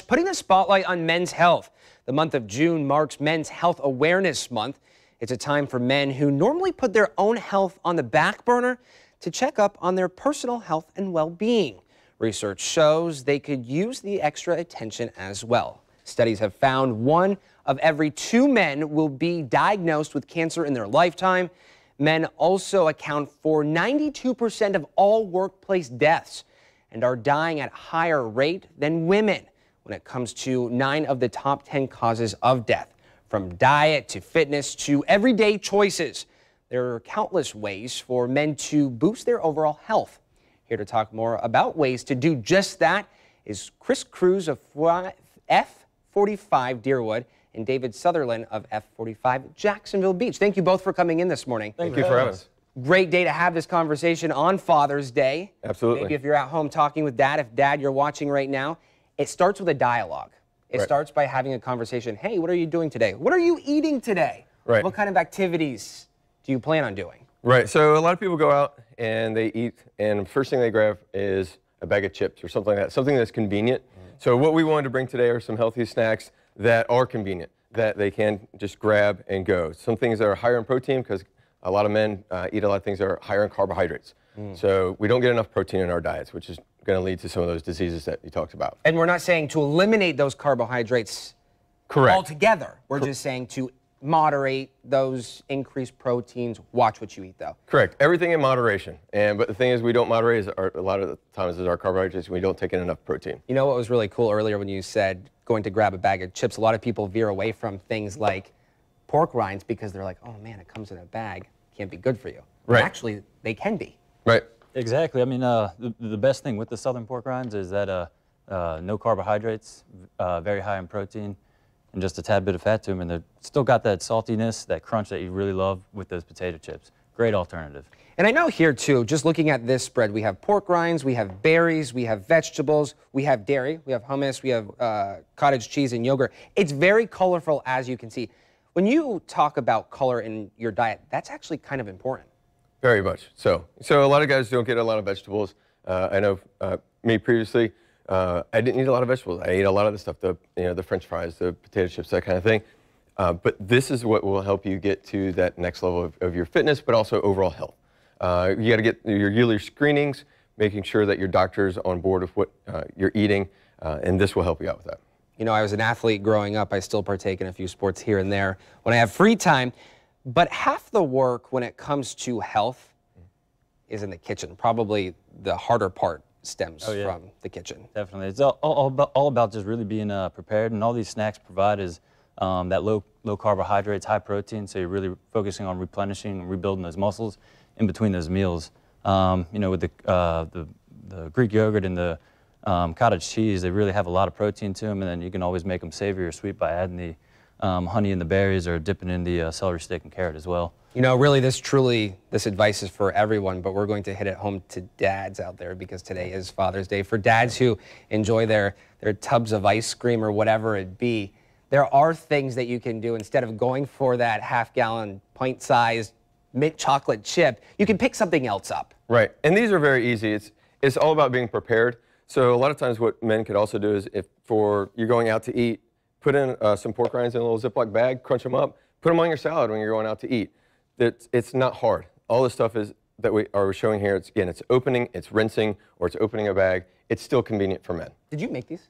putting the spotlight on men's health. The month of June marks Men's Health Awareness Month. It's a time for men who normally put their own health on the back burner to check up on their personal health and well being. Research shows they could use the extra attention as well. Studies have found one of every two men will be diagnosed with cancer in their lifetime. Men also account for 92% of all workplace deaths and are dying at a higher rate than women when it comes to nine of the top 10 causes of death, from diet to fitness to everyday choices. There are countless ways for men to boost their overall health. Here to talk more about ways to do just that is Chris Cruz of F45 Deerwood and David Sutherland of F45 Jacksonville Beach. Thank you both for coming in this morning. Thank, you for having us. Great day to have this conversation on Father's Day. Absolutely. Maybe if you're at home talking with dad, if dad you're watching right now, it starts with a dialogue. It right. starts by having a conversation. Hey, what are you doing today? What are you eating today? Right. What kind of activities do you plan on doing? Right. So a lot of people go out and they eat, and first thing they grab is a bag of chips or something like that, something that's convenient. Mm. So what we wanted to bring today are some healthy snacks that are convenient, that they can just grab and go. Some things that are higher in protein because a lot of men uh, eat a lot of things that are higher in carbohydrates. Mm. So we don't get enough protein in our diets, which is going to lead to some of those diseases that you talked about. And we're not saying to eliminate those carbohydrates Correct. altogether. We're Cor just saying to moderate those increased proteins. Watch what you eat, though. Correct. Everything in moderation. And but the thing is, we don't moderate our, a lot of the times is our carbohydrates. We don't take in enough protein. You know what was really cool earlier when you said going to grab a bag of chips. A lot of people veer away from things like pork rinds because they're like, oh man, it comes in a bag. Can't be good for you. Right. But actually, they can be. Right. Exactly. I mean, uh, the, the, best thing with the southern pork rinds is that uh, uh, no carbohydrates, uh, very high in protein, and just a tad bit of fat to them. And they've still got that saltiness, that crunch that you really love with those potato chips. Great alternative. And I know here, too, just looking at this spread, we have pork rinds, we have berries, we have vegetables, we have dairy, we have hummus, we have uh, cottage cheese and yogurt. It's very colorful, as you can see. When you talk about color in your diet, that's actually kind of important. Very much so. So a lot of guys don't get a lot of vegetables. Uh, I know uh, me previously, uh, I didn't eat a lot of vegetables. I ate a lot of the stuff, the you know the French fries, the potato chips, that kind of thing. Uh, but this is what will help you get to that next level of, of your fitness, but also overall health. Uh, you got to get your yearly screenings, making sure that your doctor's on board with what uh, you're eating, and this will help you out with that. You know, I was an athlete growing up. I still partake in a few sports here and there. When I have free time, but half the work when it comes to health is in the kitchen. Probably the harder part stems oh, yeah. from the kitchen. Definitely. It's all, all, all, about, all about, just really being uh, prepared. And all these snacks provide is um, that low, low carbohydrates, high protein. So you're really focusing on replenishing, rebuilding those muscles in between those meals. Um, you know, with the, uh, the, the, Greek yogurt and the um, cottage cheese, they really have a lot of protein to them. And then you can always make them savory or sweet by adding the um, honey and the berries or dipping in the uh, celery stick and carrot as well. You know, really, this truly, this advice is for everyone, but we're going to hit it home to dads out there because today is Father's Day. For dads who enjoy their, their tubs of ice cream or whatever it be, there are things that you can do instead of going for that half gallon pint sized mint chocolate chip, you can pick something else up. Right. And these are very easy. It's, it's all about being prepared. So a lot of times what men could also do is if for you're going out to eat put in uh, some pork rinds in a little Ziploc bag, crunch them up, put them on your salad when you're going out to eat. It's, it's not hard. All the stuff is that we are showing here, it's, again, it's opening, it's rinsing, or it's opening a bag. It's still convenient for men. Did you make these?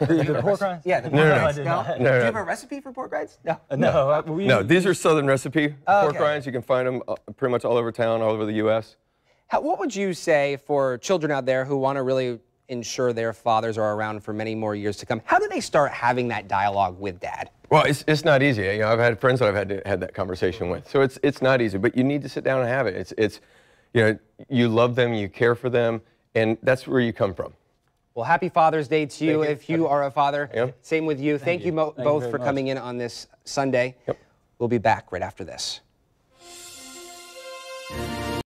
the, pork rinds? Yeah, the pork no, rinds. No, no, no. no, Do you have a recipe for pork rinds? No. Uh, no, uh, no. These are Southern recipe oh, pork okay. rinds. You can find them uh, pretty much all over town, all over the U.S. How, what would you say for children out there who want to really ensure their fathers are around for many more years to come. How do they start having that dialogue with dad? Well, it's, it's not easy. You know, I've had friends that I've had to, had that conversation with, so it's it's not easy. But you need to sit down and have it. It's it's, you know, you love them, you care for them, and that's where you come from. Well, happy Father's Day to you, you. if you are a father. Yeah. Same with you. Thank, Thank you, you both Thank you for much. coming in on this Sunday. Yep. We'll be back right after this.